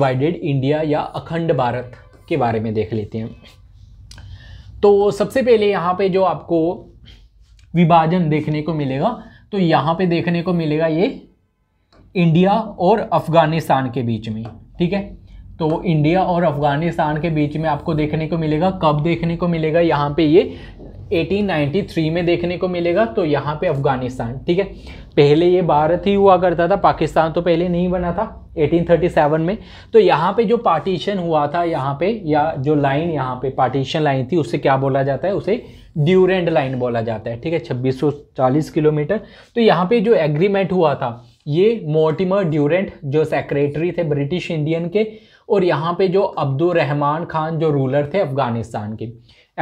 divided India या अखंड भारत के बारे में देख लेते हैं तो सबसे पहले यहाँ पे जो आपको विभाजन देखने को मिलेगा तो यहाँ पे देखने को मिलेगा ये इंडिया और अफ़गानिस्तान के बीच में ठीक है तो इंडिया और अफ़गानिस्तान के बीच में आपको देखने को मिलेगा कब देखने को मिलेगा यहाँ पे ये 1893 में देखने को मिलेगा तो यहाँ पे अफ़गानिस्तान ठीक है पहले ये भारत ही हुआ करता था पाकिस्तान तो पहले नहीं बना था 1837 में तो यहाँ पे जो पार्टीशन हुआ था यहाँ पे या जो लाइन यहाँ पे पार्टीशन लाइन थी उसे क्या बोला जाता है उसे ड्यूरेंड लाइन बोला जाता है ठीक है 2640 किलोमीटर तो यहाँ पे जो एग्रीमेंट हुआ था ये मोटिमर ड्यूरेंट जो सेक्रेटरी थे ब्रिटिश इंडियन के और यहाँ पे जो अब्दुल रहमान खान जो रूलर थे अफ़गानिस्तान के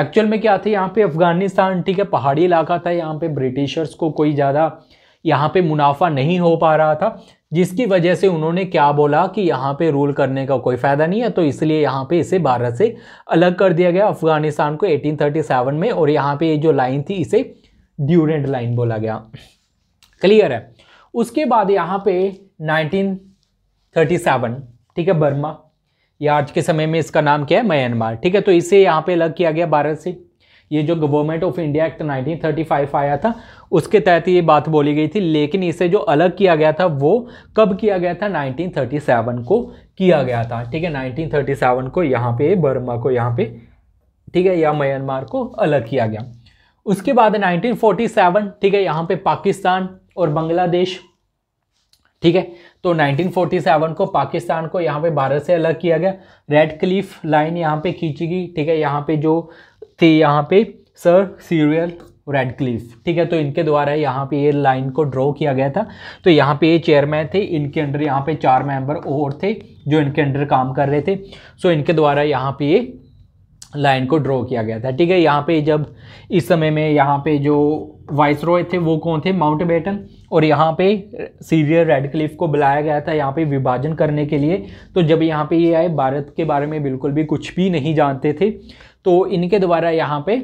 एक्चुअल में क्या थे यहाँ पे अफ़गानिस्तान ठीक है पहाड़ी इलाका था यहाँ पे ब्रिटिशर्स को कोई ज़्यादा यहाँ पे मुनाफा नहीं हो पा रहा था जिसकी वजह से उन्होंने क्या बोला कि यहाँ पे रूल करने का कोई फ़ायदा नहीं है तो इसलिए यहाँ पे इसे भारत से अलग कर दिया गया अफगानिस्तान को 1837 में और यहाँ पे ये जो लाइन थी इसे ड्यूरेंट लाइन बोला गया क्लियर है उसके बाद यहाँ पे 1937 ठीक है बर्मा या आज के समय में इसका नाम क्या है म्यांमार ठीक है तो इसे यहाँ पे अलग किया गया भारत से ये जो गवर्नमेंट ऑफ इंडिया एक्ट 1935 आया था उसके तहत ये बात बोली गई थी लेकिन इसे जो अलग किया गया था वो कब किया गया था 1937 को किया गया था ठीक है 1937 को यहाँ पे बर्मा को यहाँ पे ठीक है या म्यांमार को अलग किया गया उसके बाद 1947 ठीक है यहाँ पे पाकिस्तान और बांग्लादेश ठीक है तो 1947 को पाकिस्तान को यहाँ पे भारत से अलग किया गया रेड क्लिफ लाइन यहाँ पे खींची गई ठीक है यहाँ पे जो थे यहाँ पे सर सीरियल रेडक्लिफ ठीक है तो इनके द्वारा यहाँ पे ये लाइन को ड्रॉ किया गया था तो यहाँ पे ये चेयरमैन थे इनके अंडर यहाँ पे चार मेंबर और थे जो इनके अंडर काम कर रहे थे सो इनके द्वारा यहाँ पे ये लाइन को ड्रॉ किया गया था ठीक है यहाँ पे जब इस समय में यहाँ पे जो वाइस रॉय थे वो कौन थे माउंट बेटन और यहाँ पे सीरियर रेडक्लिफ को बुलाया गया था यहाँ पे विभाजन करने के लिए तो जब यहाँ पे ये आए भारत के बारे में बिल्कुल भी कुछ भी नहीं जानते थे तो इनके द्वारा यहाँ पे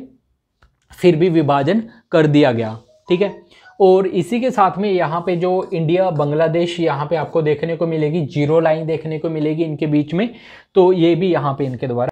फिर भी विभाजन कर दिया गया ठीक है और इसी के साथ में यहाँ पे जो इंडिया बांग्लादेश यहाँ पे आपको देखने को मिलेगी जीरो लाइन देखने को मिलेगी इनके बीच में तो ये भी यहाँ पे इनके द्वारा